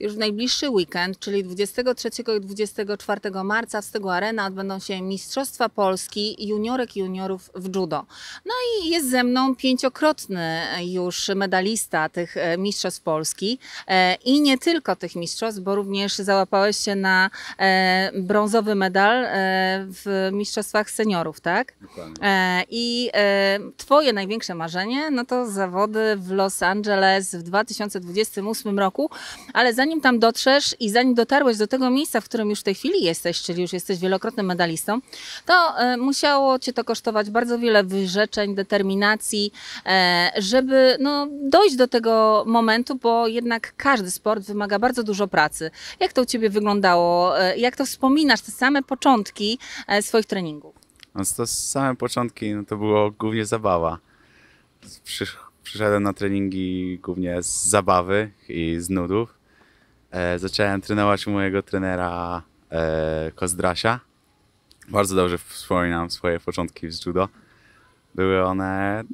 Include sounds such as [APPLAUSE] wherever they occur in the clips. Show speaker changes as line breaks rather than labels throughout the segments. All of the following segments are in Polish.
Już w najbliższy weekend, czyli 23 i 24 marca w Stegu Arena odbędą się Mistrzostwa Polski juniorek i juniorów w judo. No i jest ze mną pięciokrotny już medalista tych e, Mistrzostw Polski e, i nie tylko tych mistrzostw, bo również załapałeś się na e, brązowy medal w Mistrzostwach Seniorów, tak? Dokładnie. I twoje największe marzenie, no to zawody w Los Angeles w 2028 roku, ale zanim zanim tam dotrzesz i zanim dotarłeś do tego miejsca, w którym już w tej chwili jesteś, czyli już jesteś wielokrotnym medalistą, to e, musiało cię to kosztować bardzo wiele wyrzeczeń, determinacji, e, żeby no, dojść do tego momentu, bo jednak każdy sport wymaga bardzo dużo pracy. Jak to u ciebie wyglądało? E, jak to wspominasz, te same początki swoich treningów?
No, to same początki no, to było głównie zabawa. przyszedłem na treningi głównie z zabawy i z nudów. E, zacząłem trenować u mojego trenera e, Kozdrasia. Bardzo dobrze wspominam swoje początki z judo. Były one,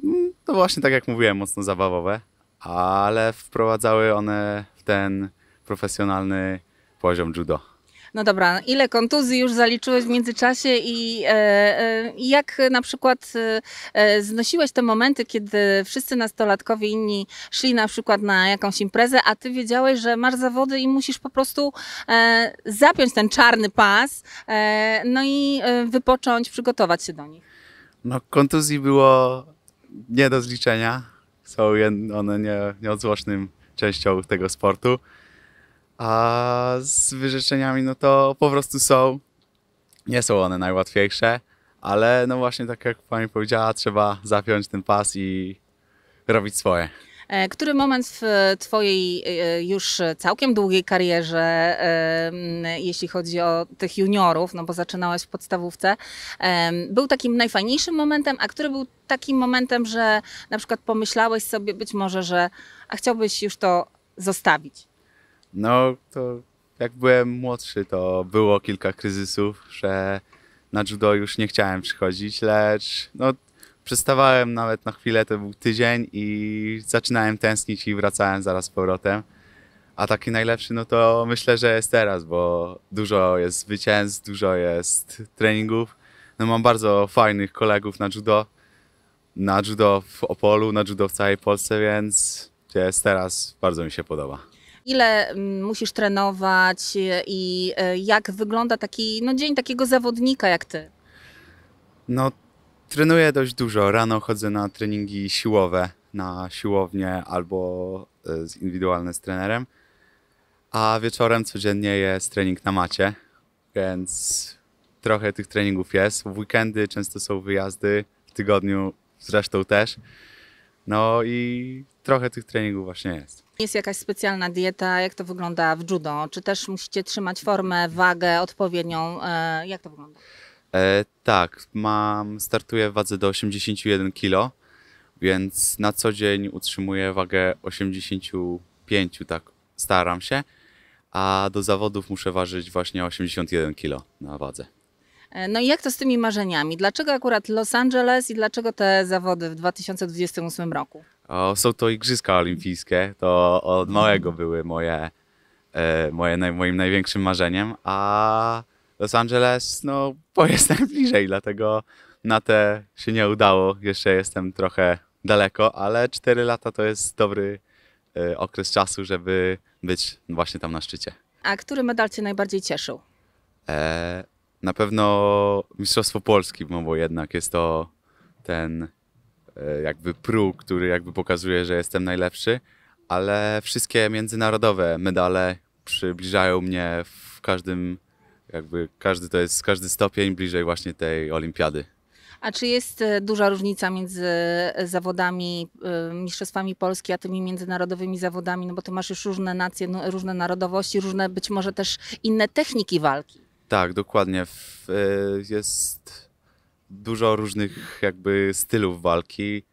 no właśnie tak jak mówiłem, mocno zabawowe, ale wprowadzały one w ten profesjonalny poziom judo.
No dobra, ile kontuzji już zaliczyłeś w międzyczasie i e, e, jak na przykład e, e, znosiłeś te momenty, kiedy wszyscy nastolatkowie inni szli na przykład na jakąś imprezę, a ty wiedziałeś, że masz zawody i musisz po prostu e, zapiąć ten czarny pas, e, no i e, wypocząć, przygotować się do nich?
No kontuzji było nie do zliczenia, są one nie, nieodzłocznym częścią tego sportu. A z wyrzeczeniami, no to po prostu są. Nie są one najłatwiejsze, ale no właśnie tak jak pani powiedziała, trzeba zapiąć ten pas i robić swoje.
E, który moment w Twojej e, już całkiem długiej karierze, e, jeśli chodzi o tych juniorów, no bo zaczynałeś w podstawówce, był takim najfajniejszym momentem, a który był takim momentem, że na przykład pomyślałeś sobie być może, że a chciałbyś już to zostawić?
No to jak byłem młodszy, to było kilka kryzysów, że na judo już nie chciałem przychodzić, lecz no, przestawałem nawet na chwilę, to był tydzień i zaczynałem tęsknić i wracałem zaraz z powrotem. A taki najlepszy, no to myślę, że jest teraz, bo dużo jest zwycięstw, dużo jest treningów. No mam bardzo fajnych kolegów na judo, na judo w Opolu, na judo w całej Polsce, więc jest teraz, bardzo mi się podoba.
Ile mm, musisz trenować i e, jak wygląda taki no, dzień takiego zawodnika jak ty?
No, trenuję dość dużo. Rano chodzę na treningi siłowe, na siłownię albo e, z indywidualne z trenerem. A wieczorem codziennie jest trening na macie, więc trochę tych treningów jest. W weekendy często są wyjazdy, w tygodniu zresztą też. No i trochę tych treningów właśnie jest.
Jest jakaś specjalna dieta, jak to wygląda w judo? Czy też musicie trzymać formę, wagę odpowiednią? E, jak to wygląda?
E, tak, mam, startuję w wadze do 81 kg, więc na co dzień utrzymuję wagę 85, tak staram się, a do zawodów muszę ważyć właśnie 81 kg na wadze.
E, no i jak to z tymi marzeniami? Dlaczego akurat Los Angeles i dlaczego te zawody w 2028 roku?
O, są to Igrzyska Olimpijskie, to od małego były moje, e, moje naj, moim największym marzeniem, a Los Angeles, no, bo [LAUGHS] jest dlatego na te się nie udało, jeszcze jestem trochę daleko, ale 4 lata to jest dobry e, okres czasu, żeby być właśnie tam na szczycie.
A który medal Cię najbardziej cieszył?
E, na pewno Mistrzostwo Polski, bo jednak jest to ten E, jakby próg, który jakby pokazuje, że jestem najlepszy, ale wszystkie międzynarodowe medale przybliżają mnie w każdym, jakby każdy to jest, każdy stopień bliżej właśnie tej olimpiady.
A czy jest e, duża różnica między e, zawodami, mistrzostwami Polski, a tymi międzynarodowymi zawodami? No bo ty masz już różne nacje, no, różne narodowości, różne być może też inne techniki walki.
Tak, dokładnie. Jest dużo różnych jakby stylów walki.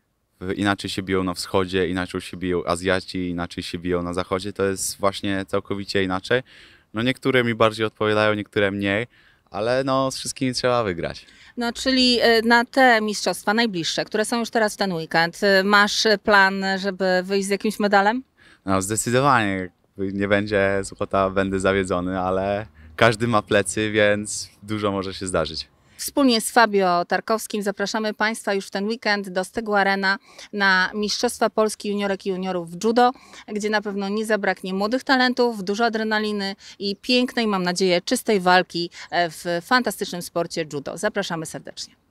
Inaczej się biją na wschodzie, inaczej się biją Azjaci, inaczej się biją na zachodzie. To jest właśnie całkowicie inaczej. No niektóre mi bardziej odpowiadają, niektóre mniej, ale no z wszystkimi trzeba wygrać.
No, czyli e, na te mistrzostwa najbliższe, które są już teraz w ten weekend, e, masz plan, żeby wyjść z jakimś medalem?
No, zdecydowanie. Nie będzie złota, będę zawiedzony, ale każdy ma plecy, więc dużo może się zdarzyć.
Wspólnie z Fabio Tarkowskim zapraszamy Państwa już w ten weekend do Stegu Arena na Mistrzostwa Polski Juniorek i Juniorów w judo, gdzie na pewno nie zabraknie młodych talentów, dużo adrenaliny i pięknej, mam nadzieję, czystej walki e, w fantastycznym sporcie judo. Zapraszamy serdecznie.